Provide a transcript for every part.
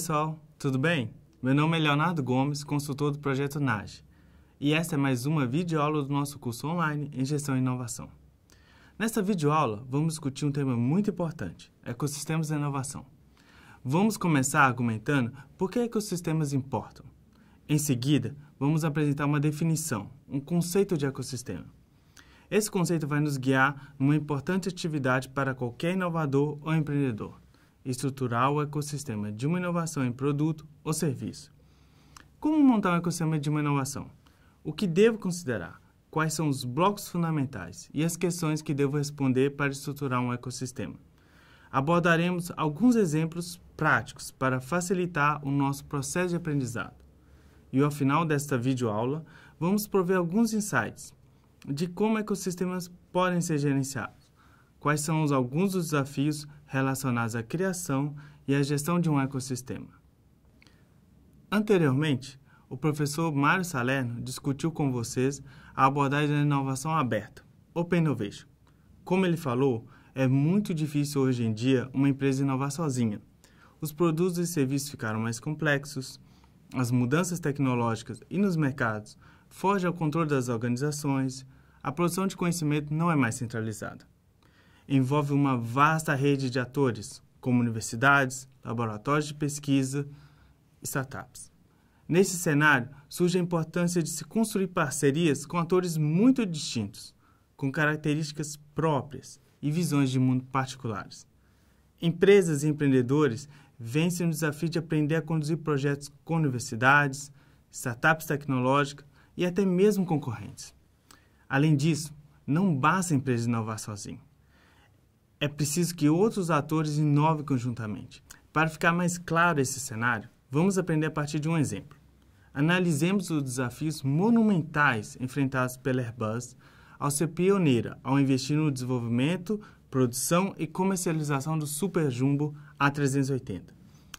pessoal, tudo bem? Meu nome é Leonardo Gomes, consultor do projeto NAGE, e esta é mais uma videoaula do nosso curso online em Gestão e Inovação. Nesta videoaula, vamos discutir um tema muito importante, ecossistemas de inovação. Vamos começar argumentando por que ecossistemas importam. Em seguida, vamos apresentar uma definição, um conceito de ecossistema. Esse conceito vai nos guiar numa importante atividade para qualquer inovador ou empreendedor, estruturar o ecossistema de uma inovação em produto ou serviço. Como montar um ecossistema de uma inovação? O que devo considerar? Quais são os blocos fundamentais e as questões que devo responder para estruturar um ecossistema? Abordaremos alguns exemplos práticos para facilitar o nosso processo de aprendizado. E ao final desta videoaula, vamos prover alguns insights de como ecossistemas podem ser gerenciados, quais são os, alguns dos desafios relacionados à criação e à gestão de um ecossistema. Anteriormente, o professor Mário Salerno discutiu com vocês a abordagem da inovação aberta, Open Innovation. Como ele falou, é muito difícil hoje em dia uma empresa inovar sozinha. Os produtos e serviços ficaram mais complexos, as mudanças tecnológicas e nos mercados fogem ao controle das organizações, a produção de conhecimento não é mais centralizada envolve uma vasta rede de atores, como universidades, laboratórios de pesquisa e startups. Nesse cenário, surge a importância de se construir parcerias com atores muito distintos, com características próprias e visões de mundo particulares. Empresas e empreendedores vencem o desafio de aprender a conduzir projetos com universidades, startups tecnológicas e até mesmo concorrentes. Além disso, não basta a empresa inovar sozinha é preciso que outros atores inovem conjuntamente. Para ficar mais claro esse cenário, vamos aprender a partir de um exemplo. Analisemos os desafios monumentais enfrentados pela Airbus ao ser pioneira ao investir no desenvolvimento, produção e comercialização do Super Jumbo A380.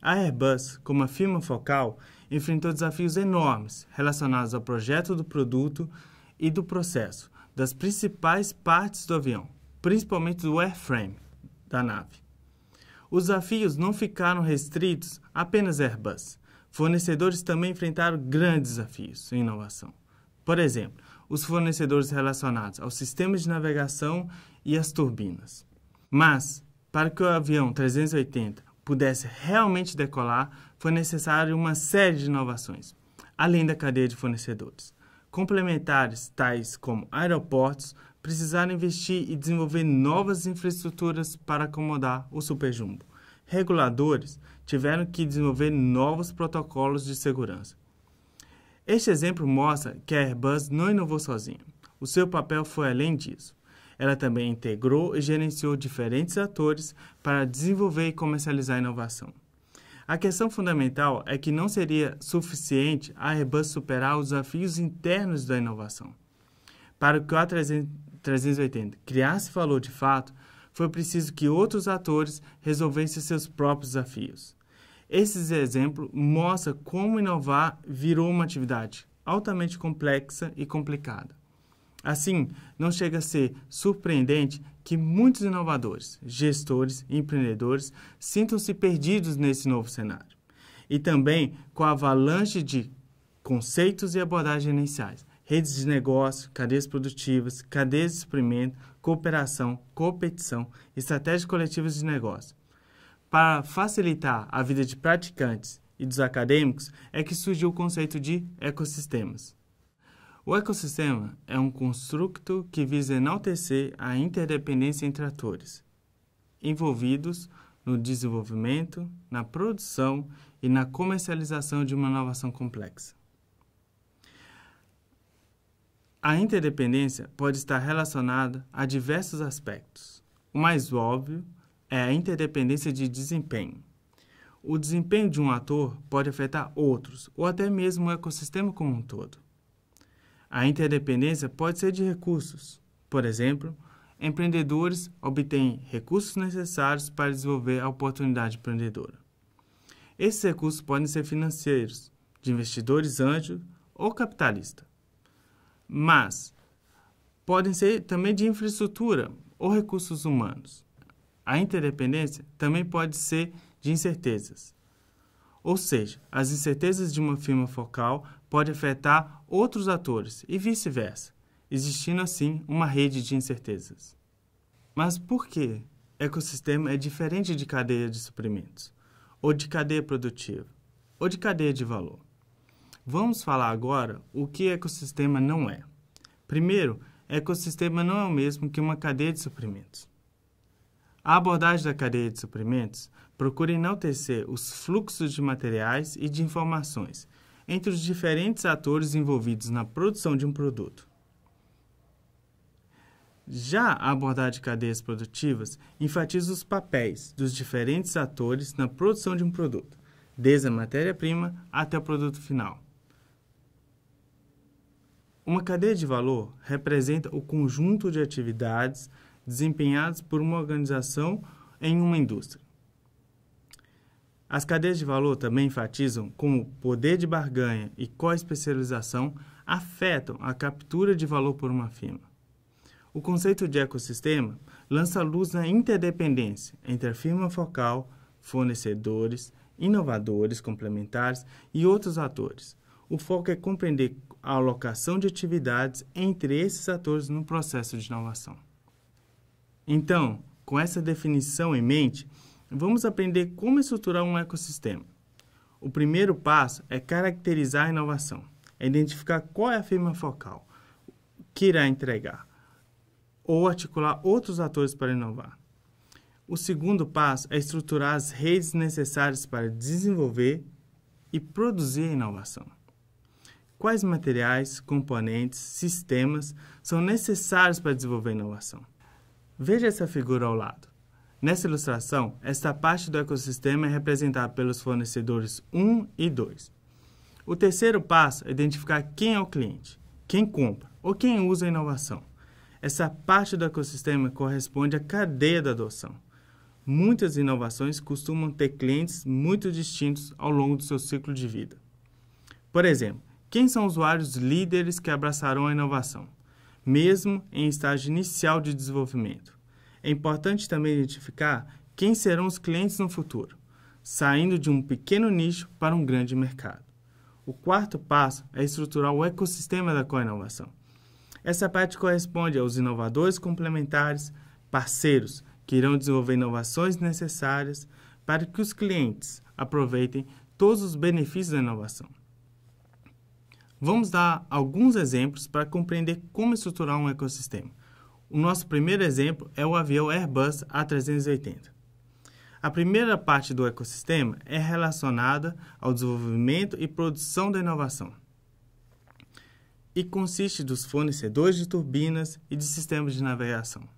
A Airbus, como a firma focal, enfrentou desafios enormes relacionados ao projeto do produto e do processo das principais partes do avião, principalmente do airframe da nave. Os desafios não ficaram restritos apenas à Airbus. Fornecedores também enfrentaram grandes desafios em inovação. Por exemplo, os fornecedores relacionados aos sistemas de navegação e às turbinas. Mas, para que o avião 380 pudesse realmente decolar, foi necessário uma série de inovações, além da cadeia de fornecedores. Complementares, tais como aeroportos, precisaram investir e desenvolver novas infraestruturas para acomodar o superjumbo. Reguladores tiveram que desenvolver novos protocolos de segurança. Este exemplo mostra que a Airbus não inovou sozinha. O seu papel foi além disso. Ela também integrou e gerenciou diferentes atores para desenvolver e comercializar a inovação. A questão fundamental é que não seria suficiente a Airbus superar os desafios internos da inovação. Para que o A300 380 criasse valor de fato, foi preciso que outros atores resolvessem seus próprios desafios. Esse exemplo mostra como inovar virou uma atividade altamente complexa e complicada. Assim, não chega a ser surpreendente que muitos inovadores, gestores e empreendedores sintam-se perdidos nesse novo cenário. E também com a avalanche de conceitos e abordagens iniciais, redes de negócio, cadeias produtivas, cadeias de suprimento, cooperação, competição, estratégias coletivas de negócio. Para facilitar a vida de praticantes e dos acadêmicos, é que surgiu o conceito de ecossistemas. O ecossistema é um construto que visa enaltecer a interdependência entre atores envolvidos no desenvolvimento, na produção e na comercialização de uma inovação complexa. A interdependência pode estar relacionada a diversos aspectos. O mais óbvio é a interdependência de desempenho. O desempenho de um ator pode afetar outros ou até mesmo o ecossistema como um todo. A interdependência pode ser de recursos. Por exemplo, empreendedores obtêm recursos necessários para desenvolver a oportunidade empreendedora. Esses recursos podem ser financeiros, de investidores anjos ou capitalistas mas podem ser também de infraestrutura ou recursos humanos. A interdependência também pode ser de incertezas. Ou seja, as incertezas de uma firma focal podem afetar outros atores e vice-versa, existindo assim uma rede de incertezas. Mas por que ecossistema é diferente de cadeia de suprimentos, ou de cadeia produtiva, ou de cadeia de valor? Vamos falar agora o que ecossistema não é. Primeiro, ecossistema não é o mesmo que uma cadeia de suprimentos. A abordagem da cadeia de suprimentos procura enaltecer os fluxos de materiais e de informações entre os diferentes atores envolvidos na produção de um produto. Já a abordagem de cadeias produtivas enfatiza os papéis dos diferentes atores na produção de um produto, desde a matéria-prima até o produto final. Uma cadeia de valor representa o conjunto de atividades desempenhadas por uma organização em uma indústria. As cadeias de valor também enfatizam como poder de barganha e co-especialização afetam a captura de valor por uma firma. O conceito de ecossistema lança luz na interdependência entre a firma focal, fornecedores, inovadores complementares e outros atores, o foco é compreender a alocação de atividades entre esses atores no processo de inovação. Então, com essa definição em mente, vamos aprender como estruturar um ecossistema. O primeiro passo é caracterizar a inovação, é identificar qual é a firma focal que irá entregar ou articular outros atores para inovar. O segundo passo é estruturar as redes necessárias para desenvolver e produzir a inovação quais materiais, componentes, sistemas são necessários para desenvolver inovação. Veja essa figura ao lado. Nessa ilustração, esta parte do ecossistema é representada pelos fornecedores 1 e 2. O terceiro passo é identificar quem é o cliente, quem compra ou quem usa a inovação. Essa parte do ecossistema corresponde à cadeia da adoção. Muitas inovações costumam ter clientes muito distintos ao longo do seu ciclo de vida. Por exemplo, quem são os usuários líderes que abraçarão a inovação, mesmo em estágio inicial de desenvolvimento? É importante também identificar quem serão os clientes no futuro, saindo de um pequeno nicho para um grande mercado. O quarto passo é estruturar o ecossistema da co-inovação. Essa parte corresponde aos inovadores complementares, parceiros, que irão desenvolver inovações necessárias para que os clientes aproveitem todos os benefícios da inovação. Vamos dar alguns exemplos para compreender como estruturar um ecossistema. O nosso primeiro exemplo é o avião Airbus A380. A primeira parte do ecossistema é relacionada ao desenvolvimento e produção da inovação e consiste dos fornecedores de turbinas e de sistemas de navegação.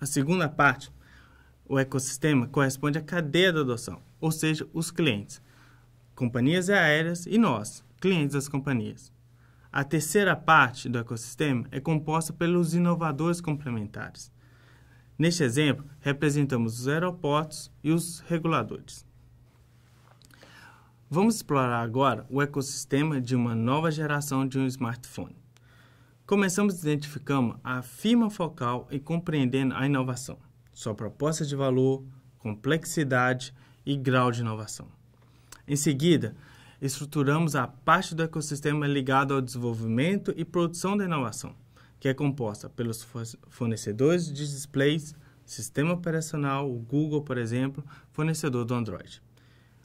A segunda parte, o ecossistema, corresponde à cadeia da adoção, ou seja, os clientes, companhias aéreas e nós, clientes das companhias. A terceira parte do ecossistema é composta pelos inovadores complementares. Neste exemplo, representamos os aeroportos e os reguladores. Vamos explorar agora o ecossistema de uma nova geração de um smartphone. Começamos identificando a firma focal e compreendendo a inovação, sua proposta de valor, complexidade e grau de inovação. Em seguida, estruturamos a parte do ecossistema ligado ao desenvolvimento e produção da inovação, que é composta pelos fornecedores de displays, sistema operacional, o Google, por exemplo, fornecedor do Android.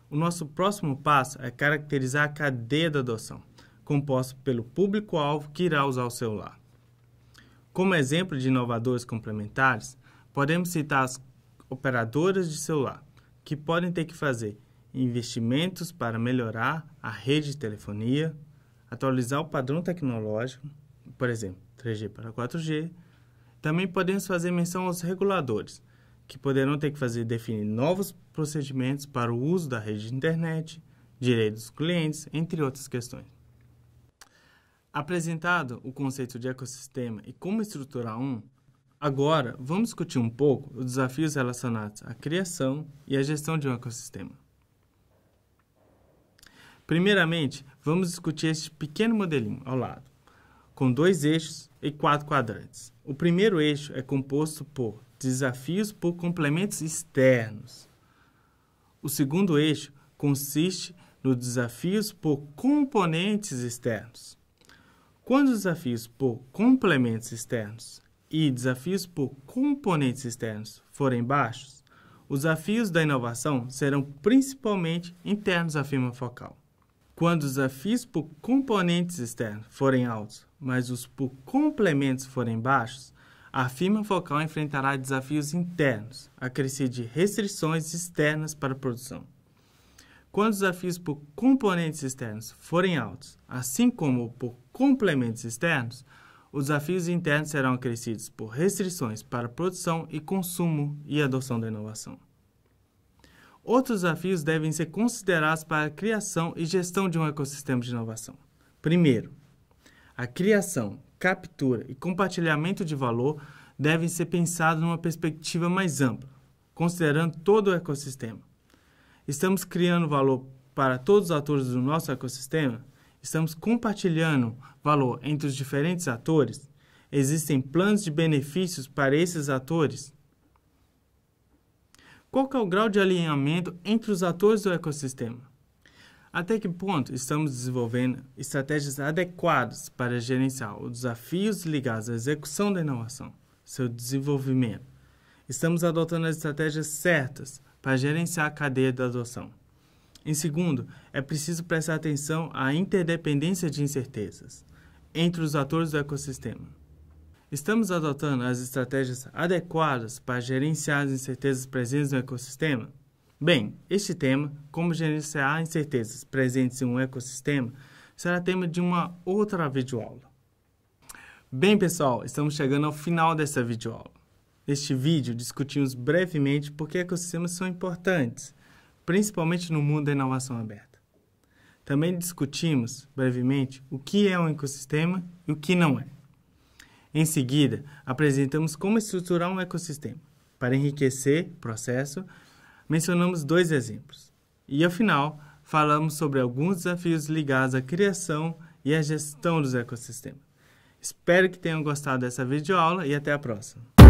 O nosso próximo passo é caracterizar a cadeia da adoção, composta pelo público-alvo que irá usar o celular. Como exemplo de inovadores complementares, podemos citar as operadoras de celular, que podem ter que fazer investimentos para melhorar a rede de telefonia, atualizar o padrão tecnológico, por exemplo, 3G para 4G. Também podemos fazer menção aos reguladores, que poderão ter que fazer definir novos procedimentos para o uso da rede de internet, direitos dos clientes, entre outras questões. Apresentado o conceito de ecossistema e como estruturar um, agora vamos discutir um pouco os desafios relacionados à criação e à gestão de um ecossistema. Primeiramente, vamos discutir este pequeno modelinho ao lado, com dois eixos e quatro quadrantes. O primeiro eixo é composto por desafios por complementos externos. O segundo eixo consiste nos desafios por componentes externos. Quando os desafios por complementos externos e desafios por componentes externos forem baixos, os desafios da inovação serão principalmente internos à firma focal quando os desafios por componentes externos forem altos, mas os por complementos forem baixos, a firma focal enfrentará desafios internos, a de restrições externas para a produção. Quando os desafios por componentes externos forem altos, assim como por complementos externos, os desafios internos serão acrescidos por restrições para produção e consumo e adoção da inovação. Outros desafios devem ser considerados para a criação e gestão de um ecossistema de inovação. Primeiro, a criação, captura e compartilhamento de valor devem ser pensados numa perspectiva mais ampla, considerando todo o ecossistema. Estamos criando valor para todos os atores do nosso ecossistema? Estamos compartilhando valor entre os diferentes atores? Existem planos de benefícios para esses atores? Qual é o grau de alinhamento entre os atores do ecossistema? Até que ponto estamos desenvolvendo estratégias adequadas para gerenciar os desafios ligados à execução da inovação, seu desenvolvimento? Estamos adotando as estratégias certas para gerenciar a cadeia da adoção. Em segundo, é preciso prestar atenção à interdependência de incertezas entre os atores do ecossistema. Estamos adotando as estratégias adequadas para gerenciar as incertezas presentes no ecossistema? Bem, este tema, como gerenciar incertezas presentes em um ecossistema, será tema de uma outra videoaula. Bem, pessoal, estamos chegando ao final dessa videoaula. Neste vídeo, discutimos brevemente por que ecossistemas são importantes, principalmente no mundo da inovação aberta. Também discutimos brevemente o que é um ecossistema e o que não é. Em seguida, apresentamos como estruturar um ecossistema. Para enriquecer o processo, mencionamos dois exemplos. E, ao final, falamos sobre alguns desafios ligados à criação e à gestão dos ecossistemas. Espero que tenham gostado dessa videoaula e até a próxima!